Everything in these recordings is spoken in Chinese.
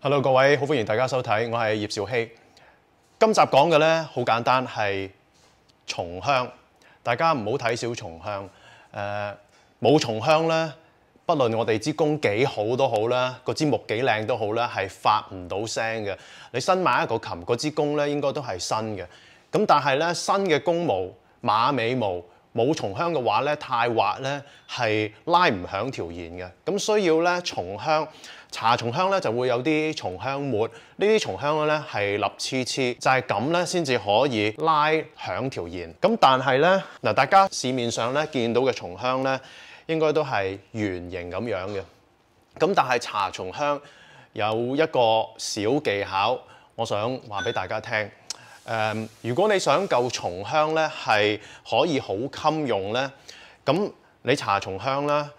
hello，各位好，歡迎大家收睇，我係葉兆熙。今集講嘅咧，好簡單，係松香。大家唔好睇小松香。誒，冇松香咧，不論我哋支弓幾好都好啦，個支木幾靚都好啦，係發唔到聲嘅。你新買一個琴，嗰支弓咧應該都係新嘅。咁但係咧，新嘅弓毛、馬尾毛。冇松香嘅話咧，太滑咧，係拉唔響條弦嘅。咁需要咧，松香茶松香咧就會有啲松香末，呢啲松香咧係立黐黐，就係咁咧先至可以拉響條弦。咁但係咧，嗱，大家市面上咧見到嘅松香咧，應該都係圓形咁樣嘅。咁但係茶松香有一個小技巧，我想話俾大家聽。誒，如果你想夠重香咧，係可以好襟用咧。咁你查重香啦，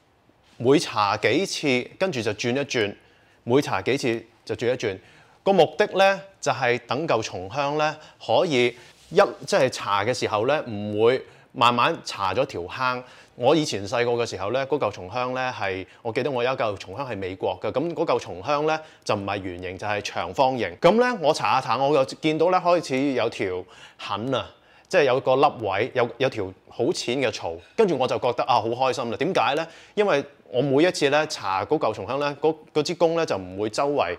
每查幾次，跟住就轉一轉，每查幾次就轉一轉。個目的咧，就係等夠重香咧，可以一即係查嘅時候咧，唔會。慢慢查咗條坑。我以前細個嘅時候咧，嗰嚿松香咧係，我記得我有一嚿松香係美國嘅。咁嗰嚿松香咧就唔係圓形，就係長方形。咁咧我查下查，我又見到咧開始有條痕啊，即係有個凹位，有有條好淺嘅槽。跟住我就覺得啊，好開心啦。點解咧？因為我每一次咧查嗰嚿松香咧，嗰嗰支弓咧就唔會周圍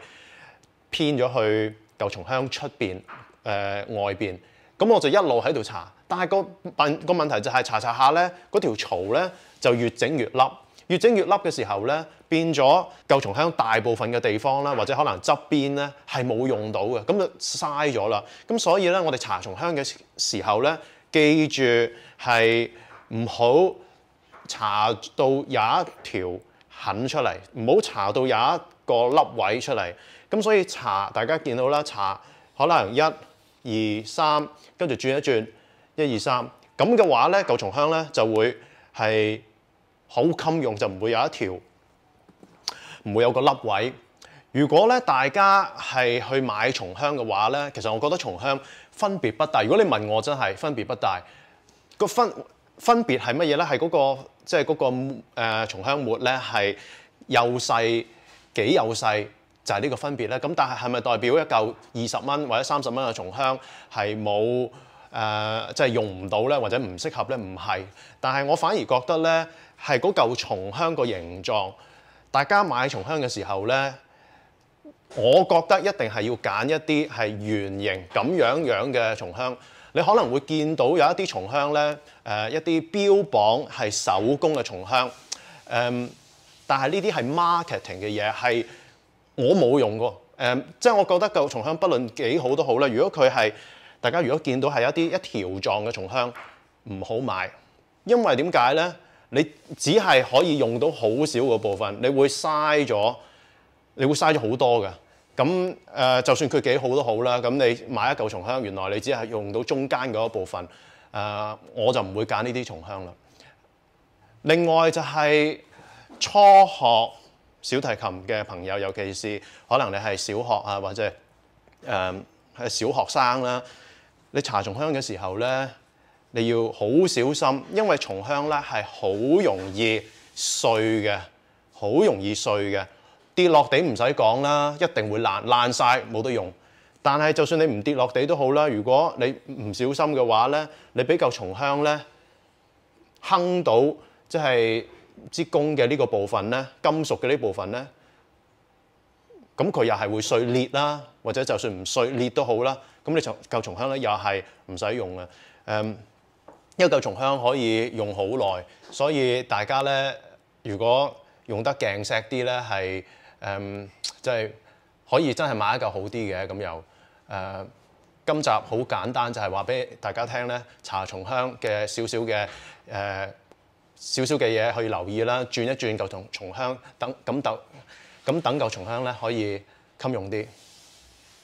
偏咗去嚿松香出邊誒外邊。咁我就一路喺度查，但係個問個問題就係查查下咧，嗰條槽咧就越整越凹，越整越凹嘅時候咧，變咗舊松香大部分嘅地方啦，或者可能側邊咧係冇用到嘅，咁就嘥咗啦。咁所以咧，我哋查松香嘅時候咧，記住係唔好查到有一條痕出嚟，唔好查到有一個凹位出嚟。咁所以查大家見到啦，查可能一。二三跟住轉一轉，一二三咁嘅話咧，舊松香咧就會係好襟用，就唔會有一條，唔會有個凹位。如果咧大家係去買松香嘅話咧，其實我覺得松香分別不大。如果你問我真係分別不大，個分分別係乜嘢咧？係嗰個即係嗰個松香末咧，係幼細幾幼細。就係呢個分別咧。咁但係係咪代表一嚿二十蚊或者三十蚊嘅松香係冇誒，即係用唔到咧，或者唔適合咧？唔係，但係我反而覺得咧，係嗰嚿松香個形狀，大家買松香嘅時候咧，我覺得一定係要揀一啲係圓形咁樣樣嘅松香。你可能會見到有一啲松香咧，誒一啲標榜係手工嘅松香，誒，但係呢啲係 marketing 嘅嘢係。我冇用過，誒，即係我覺得嚿松香，不論幾好都好啦。如果佢係大家如果見到係一啲一條狀嘅松香，唔好買，因為點解咧？你只係可以用到好少嘅部分，你會嘥咗，你會嘥咗好多嘅。咁誒，就算佢幾好都好啦。咁你買一嚿松香，原來你只係用到中間嗰一部分。誒，我就唔會揀呢啲松香啦。另外就係初學。小提琴嘅朋友，尤其是可能你係小學啊，或者誒係小學生啦，你查重香嘅時候咧，你要好小心，因為松香咧係好容易碎嘅，好容易碎嘅，跌落地唔使講啦，一定會爛爛晒，冇得用。但係就算你唔跌落地都好啦，如果你唔小心嘅話咧，你俾嚿松香咧，坑到即係。支弓嘅呢個部分咧，金屬嘅呢部分咧，咁佢又係會碎裂啦，或者就算唔碎裂都好啦，咁你重舊重香咧又係唔使用嘅，誒，因為舊重香可以用好耐，所以大家咧如果用得勁石啲咧，係誒，就係可以真係買一嚿好啲嘅，咁又誒，今集好簡單就係話俾大家聽咧，茶重香嘅少少嘅誒。少少嘅嘢去留意啦，轉一轉旧同重香，等咁等咁等旧重香咧，可以襟用啲。